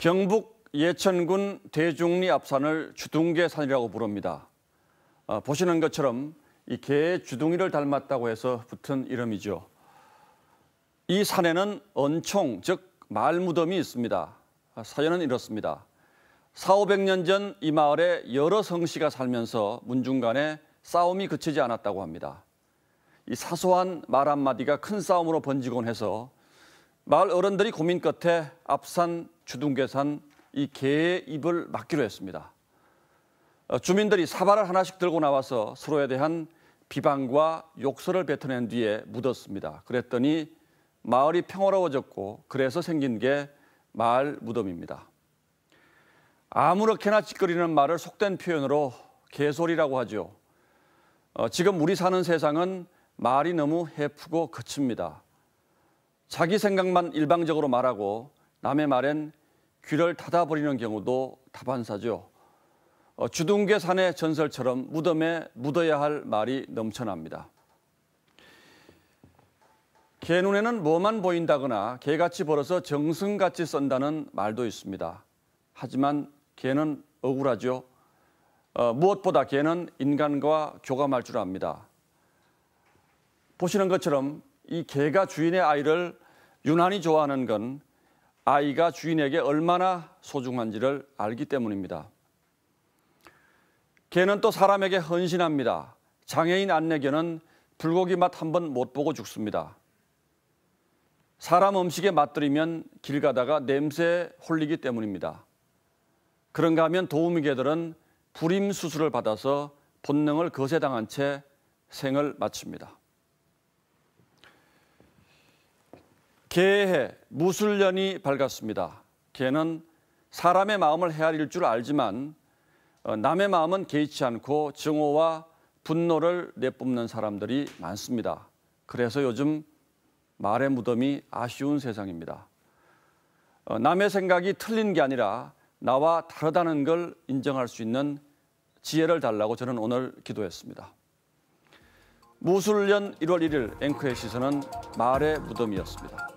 경북 예천군 대중리 앞산을 주둥개산이라고 부릅니다. 아, 보시는 것처럼 이 개의 주둥이를 닮았다고 해서 붙은 이름이죠. 이 산에는 언총, 즉 말무덤이 있습니다. 아, 사연은 이렇습니다. 4, 500년 전 이 마을에 여러 성씨가 살면서 문중간에 싸움이 그치지 않았다고 합니다. 이 사소한 말 한마디가 큰 싸움으로 번지곤 해서 마을 어른들이 고민 끝에 앞산 주둥개산 이 개의 입을 막기로 했습니다. 어, 주민들이 사발을 하나씩 들고 나와서 서로에 대한 비방과 욕설을 뱉어낸 뒤에 묻었습니다. 그랬더니 마을이 평화로워졌고 그래서 생긴 게 마을 무덤입니다. 아무렇게나 짓거리는 말을 속된 표현으로 개소리라고 하죠. 어, 지금 우리 사는 세상은 말이 너무 해프고 거칩니다. 자기 생각만 일방적으로 말하고 남의 말엔 귀를 닫아버리는 경우도 다반사죠. 어, 주둥개 산의 전설처럼 무덤에 묻어야 할 말이 넘쳐납니다. 개 눈에는 뭐만 보인다거나 개같이 벌어서 정승같이 썬다는 말도 있습니다. 하지만 개는 억울하죠. 어, 무엇보다 개는 인간과 교감할 줄 압니다. 보시는 것처럼 이 개가 주인의 아이를 유난히 좋아하는 건 아이가 주인에게 얼마나 소중한지를 알기 때문입니다. 개는 또 사람에게 헌신합니다. 장애인 안내견은 불고기 맛한번못 보고 죽습니다. 사람 음식에 맛들이면 길 가다가 냄새에 홀리기 때문입니다. 그런가 하면 도우미 개들은 불임 수술을 받아서 본능을 거세당한 채 생을 마칩니다. 개해, 무술년이 밝았습니다. 개는 사람의 마음을 헤아릴 줄 알지만 어, 남의 마음은 개의치 않고 증오와 분노를 내뿜는 사람들이 많습니다. 그래서 요즘 말의 무덤이 아쉬운 세상입니다. 어, 남의 생각이 틀린 게 아니라 나와 다르다는 걸 인정할 수 있는 지혜를 달라고 저는 오늘 기도했습니다. 무술년 1월 1일 앵커의 시선은 말의 무덤이었습니다.